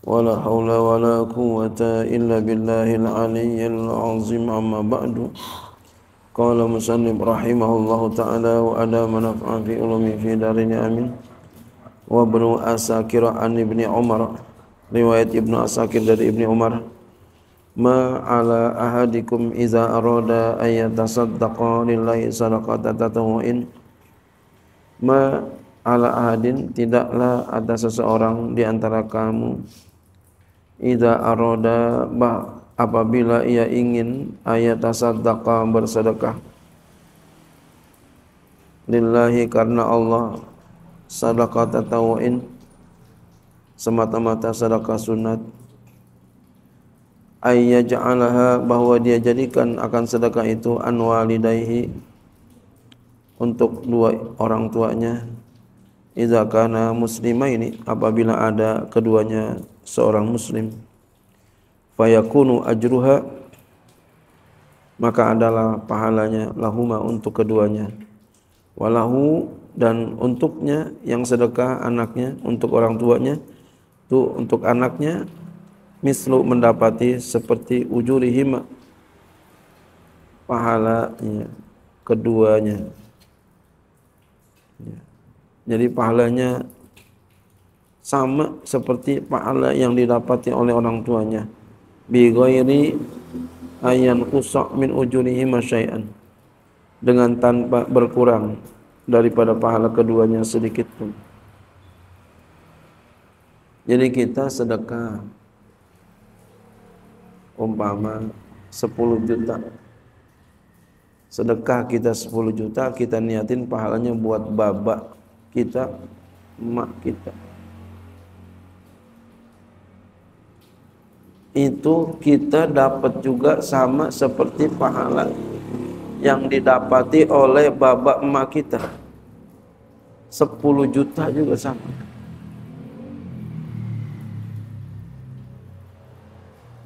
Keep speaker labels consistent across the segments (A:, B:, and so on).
A: ولا حول ولا قوة إلا بالله العلي العظيم أما بعد قال مسلم رحمه الله تعالى وأنا منفع في علمي في دارين آمين وابن أساكر عن ابن عمر رواية ابن أساكر dari ابن عمر ما على أحدكم إذا أراد أن يتصدق لله صدقة تتوئن ما ala ahadin tidaklah ada seseorang di antara kamu Ida aroda ba apabila ia ingin ayat asadaka bersedekah Lillahi karena Allah sadaka tatawain semata-mata sedekah sunat Ayya ja'alaha bahwa dia jadikan akan sedekah itu anwalidayhi untuk dua orang tuanya Iza kana muslimah ini apabila ada keduanya seorang muslim fayakunu ajruha maka adalah pahalanya lahuma untuk keduanya walahu dan untuknya yang sedekah anaknya untuk orang tuanya itu untuk anaknya mislu mendapati seperti ujurihima pahalanya keduanya ya. jadi pahalanya sama seperti pahala yang didapati oleh orang tuanya bi ghairi ayan qusa min ujurihi masyai'an dengan tanpa berkurang daripada pahala keduanya sedikit pun jadi kita sedekah umpama 10 juta sedekah kita 10 juta kita niatin pahalanya buat babak kita mak kita itu kita dapat juga sama seperti pahala yang didapati oleh babak emak kita 10 juta juga sama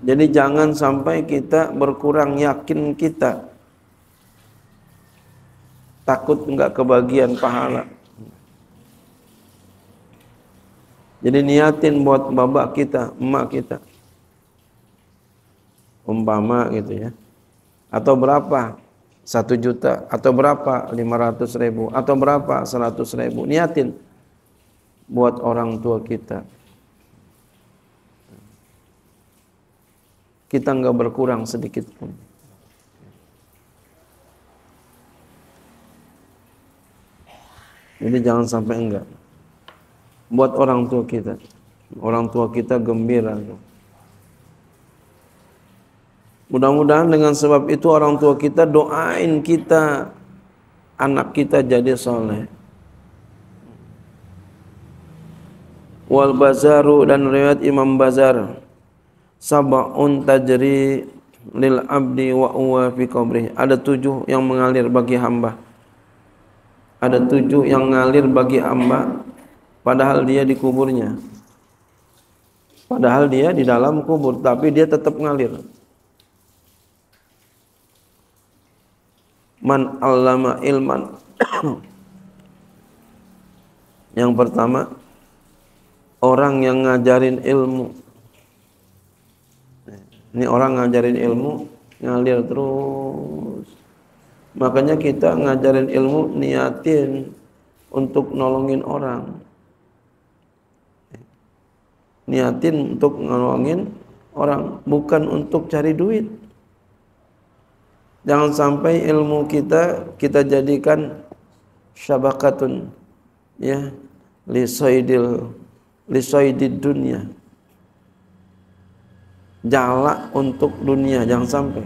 A: jadi jangan sampai kita berkurang yakin kita takut enggak kebagian pahala jadi niatin buat babak kita, emak kita umpama gitu ya atau berapa satu juta atau berapa lima ratus ribu atau berapa seratus ribu niatin buat orang tua kita kita nggak berkurang sedikit pun jadi jangan sampai enggak buat orang tua kita orang tua kita gembira Mudah-mudahan dengan sebab itu orang tua kita doain kita anak kita jadi soleh. Wal Bazaru dan riwayat Imam Bazar sab'un tajri lil abdi wa huwa fi qabrih. Ada tujuh yang mengalir bagi hamba. Ada tujuh yang mengalir bagi hamba padahal dia di kuburnya. Padahal dia di dalam kubur tapi dia tetap mengalir. man allama ilman yang pertama orang yang ngajarin ilmu ini orang ngajarin ilmu ngalir terus makanya kita ngajarin ilmu niatin untuk nolongin orang niatin untuk nolongin orang bukan untuk cari duit Jangan sampai ilmu kita kita jadikan syabakatun ya lisoidil lisoidid dunia jala untuk dunia jangan sampai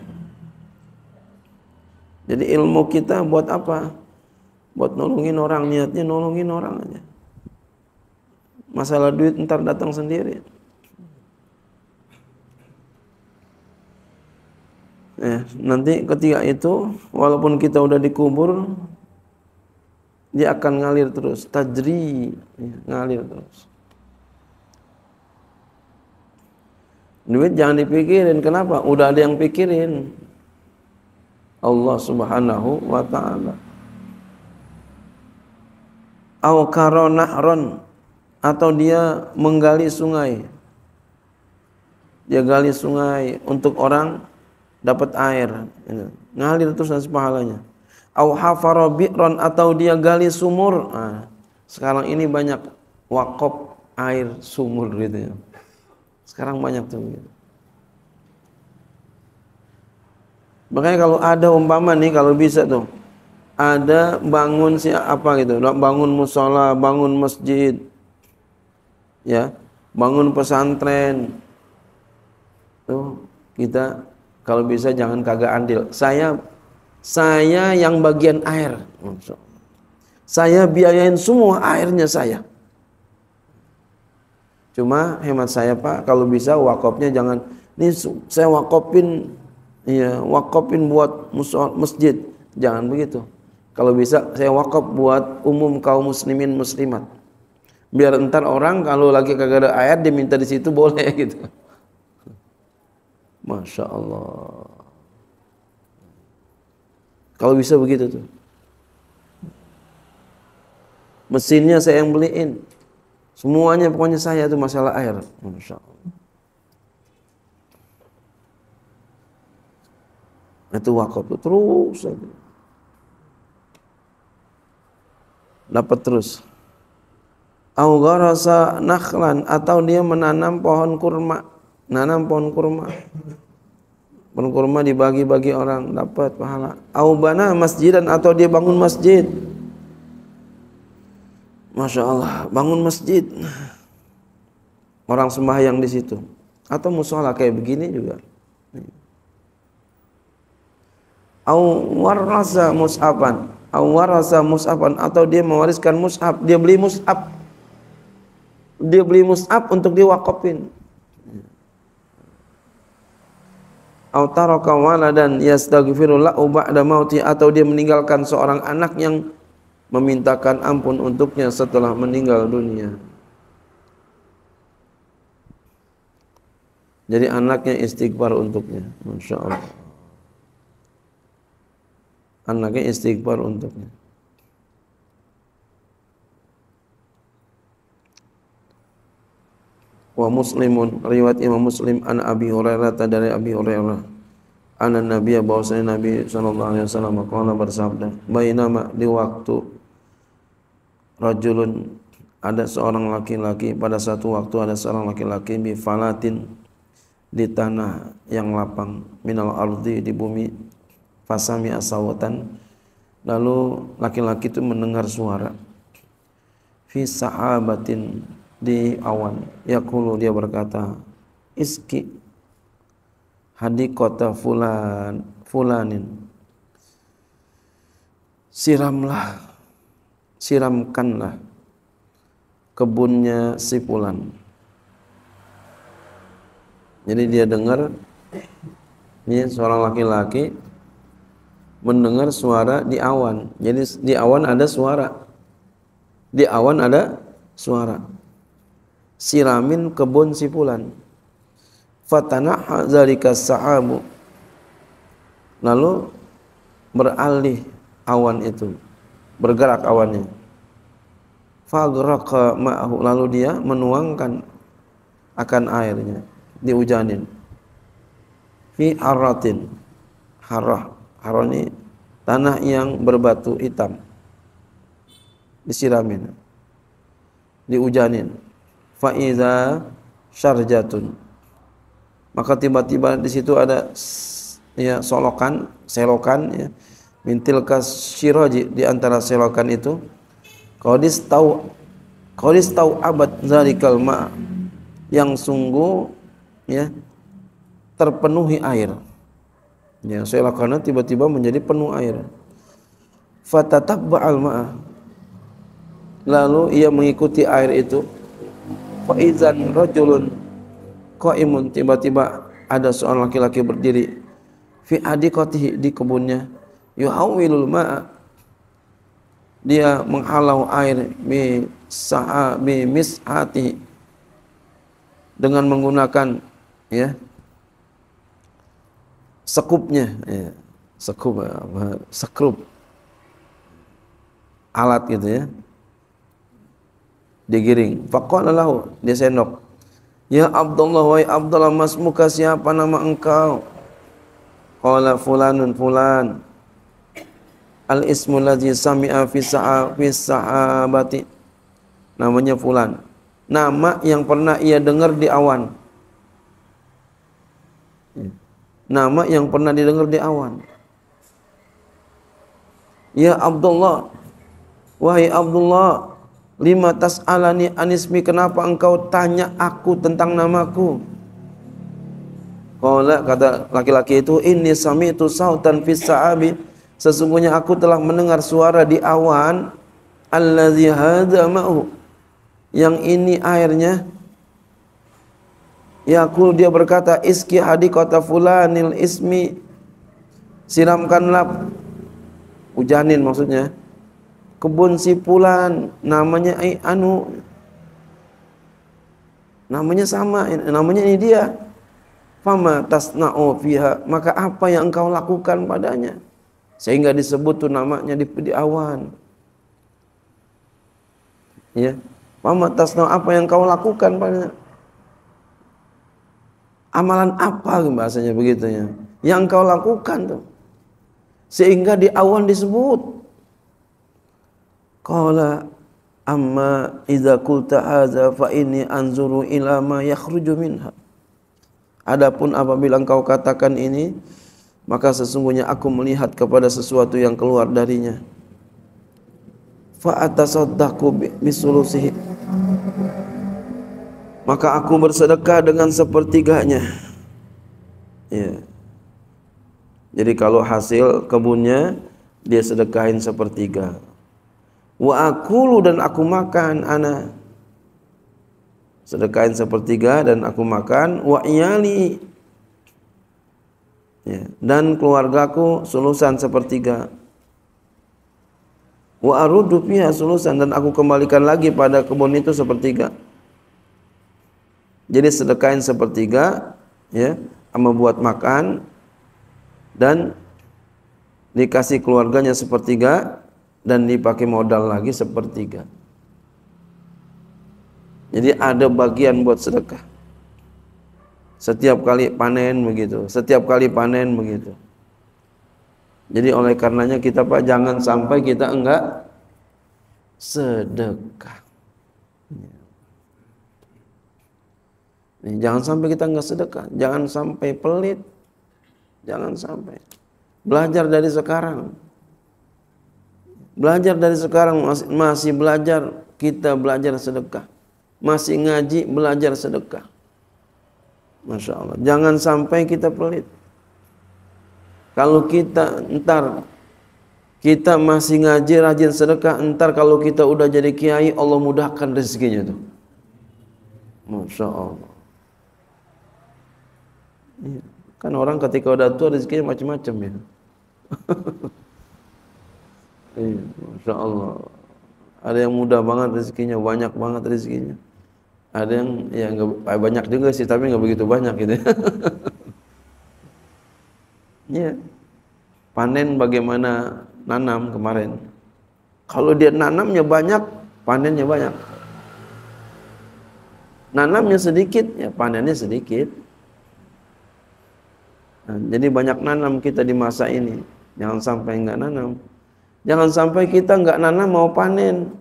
A: jadi ilmu kita buat apa buat nolongin orang niatnya nolongin orang aja masalah duit ntar datang sendiri Nah, nanti ketika itu walaupun kita udah dikubur dia akan ngalir terus, tajri, ya, ngalir terus. Duit jangan dipikirin, kenapa? Udah ada yang pikirin. Allah Subhanahu wa taala. Au nahron, atau dia menggali sungai. Dia gali sungai untuk orang dapat air gitu. ngalir terus dan pahalanya au hafara bi'ron atau dia gali sumur nah, sekarang ini banyak wakop air sumur gitu ya sekarang banyak tuh gitu. makanya kalau ada umpama nih kalau bisa tuh ada bangun si apa gitu bangun musola bangun masjid ya bangun pesantren tuh kita kalau bisa jangan kagak andil. Saya saya yang bagian air. Saya biayain semua airnya saya. Cuma hemat saya Pak, kalau bisa wakopnya jangan ini saya wakopin ya wakopin buat masjid. Jangan begitu. Kalau bisa saya wakop buat umum kaum muslimin muslimat. Biar entar orang kalau lagi kagak ada air diminta di situ boleh gitu. Masya Allah. Kalau bisa begitu tuh. Mesinnya saya yang beliin. Semuanya pokoknya saya itu masalah air. Masya Allah. Itu wakaf itu terus Dapat terus. Au rasa nakhlan atau dia menanam pohon kurma. Nanam pohon kurma. Pohon kurma dibagi-bagi orang dapat pahala. Aubana masjid dan atau dia bangun masjid. Masya Allah, bangun masjid. Orang sembahyang di situ. Atau musola kayak begini juga. awar rasa mus'afan. awar warasa mus'afan atau dia mewariskan mus'af, dia beli mus'af. Dia beli mus'af untuk diwakopin au taraka waladan yastaghfiru lahu ba'da mauti atau dia meninggalkan seorang anak yang memintakan ampun untuknya setelah meninggal dunia. Jadi anaknya istighfar untuknya, masyaallah. Anaknya istighfar untuknya. wa muslimun riwayat Imam Muslim an Abi Hurairah dari Abi Hurairah anan Nabi bahwasanya Nabi sallallahu alaihi wasallam qala bersabda bainama di waktu rajulun ada seorang laki-laki pada satu waktu ada seorang laki-laki bi falatin di tanah yang lapang minal ardi di bumi fasami asawatan lalu laki-laki itu mendengar suara fi sahabatin di awan yakulu dia berkata iski hadikota fulan fulanin siramlah siramkanlah kebunnya si fulan jadi dia dengar ini seorang laki-laki mendengar suara di awan jadi di awan ada suara di awan ada suara siramin kebun sipulan fatanah zalika sa'abu lalu beralih awan itu bergerak awannya fagraqa ma'ahu lalu dia menuangkan akan airnya diujanin fi haratin harah harah ini tanah yang berbatu hitam disiramin diujanin faiza syarjatun maka tiba-tiba di situ ada ya solokan selokan ya mintil kasyiroji di antara selokan itu kodis tahu kodis tahu abad zalikal ma yang sungguh ya terpenuhi air ya selokannya tiba-tiba menjadi penuh air fatatab al alma. lalu ia mengikuti air itu Faizan rojulun imun tiba-tiba ada seorang laki-laki berdiri fi adikotihi di kebunnya yuhawilul ma'a dia menghalau air mi sa'a mis mishati dengan menggunakan ya sekupnya ya, sekup sekrup alat gitu ya digiring. Faqala lahu, dia sendok. Ya Abdullah wahai ya Abdullah masmuka siapa nama engkau? Qala fulanun fulan. Al ismul ladzi sami'a fi fi sahabati. Namanya fulan. Nama yang pernah ia dengar di awan. Nama yang pernah didengar di awan. Ya Abdullah, wahai Abdullah, Lima tas alani anismi kenapa engkau tanya aku tentang namaku? Kala kata laki-laki itu ini sami itu sautan fis sesungguhnya aku telah mendengar suara di awan allazi hadza ma'u yang ini airnya Yakul dia berkata iski hadi kota fulanil ismi siramkanlah hujanin maksudnya kebun si pulan namanya eh, anu namanya sama eh, namanya ini dia fama tasna'u fiha maka apa yang engkau lakukan padanya sehingga disebut tuh namanya di, di awan ya fama tasna'u apa yang engkau lakukan padanya amalan apa bahasanya begitu ya yang engkau lakukan tuh sehingga di awan disebut Qala amma idza qulta hadza fa inni anzuru ila ma yakhruju minha. Adapun apabila engkau katakan ini, maka sesungguhnya aku melihat kepada sesuatu yang keluar darinya. Fa atasaddaqu bisulusihi. Maka aku bersedekah dengan sepertiganya. Ya. Jadi kalau hasil kebunnya dia sedekahin sepertiga wa akulu dan aku makan ana sedekahin sepertiga dan aku makan wa iyali ya, dan keluargaku sulusan sepertiga wa arudu fiha sulusan dan aku kembalikan lagi pada kebun itu sepertiga jadi sedekahin sepertiga ya membuat makan dan dikasih keluarganya sepertiga dan dipakai modal lagi sepertiga. Jadi ada bagian buat sedekah. Setiap kali panen begitu, setiap kali panen begitu. Jadi oleh karenanya kita Pak jangan sampai kita enggak sedekah. Jangan sampai kita enggak sedekah, jangan sampai pelit. Jangan sampai. Belajar dari sekarang. Belajar dari sekarang masih belajar, kita belajar sedekah. Masih ngaji, belajar sedekah. Masya Allah. Jangan sampai kita pelit. Kalau kita entar kita masih ngaji rajin sedekah, entar kalau kita udah jadi kiai Allah mudahkan rezekinya tuh. Masya Allah. Iya. Kan orang ketika udah tua rezekinya macam-macam ya. Iya, Masya Allah. Ada yang mudah banget rezekinya, banyak banget rezekinya. Ada yang ya gak, banyak juga sih, tapi nggak begitu banyak gitu. ya. Iya. Panen bagaimana nanam kemarin. Kalau dia nanamnya banyak, panennya banyak. Nanamnya sedikit, ya panennya sedikit. Nah, jadi banyak nanam kita di masa ini. Jangan sampai nggak nanam. Jangan sampai kita nggak nanam mau panen.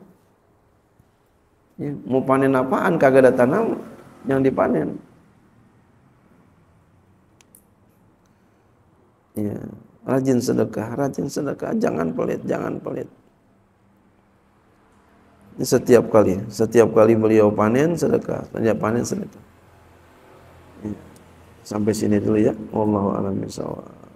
A: Ya, mau panen apaan? Kagak ada tanam yang dipanen. Ya, rajin sedekah, rajin sedekah, jangan pelit, jangan pelit. Ini setiap kali, setiap kali beliau panen sedekah, setiap panen sedekah. Ya. Sampai sini dulu ya. Wallahu a'lam bishawab.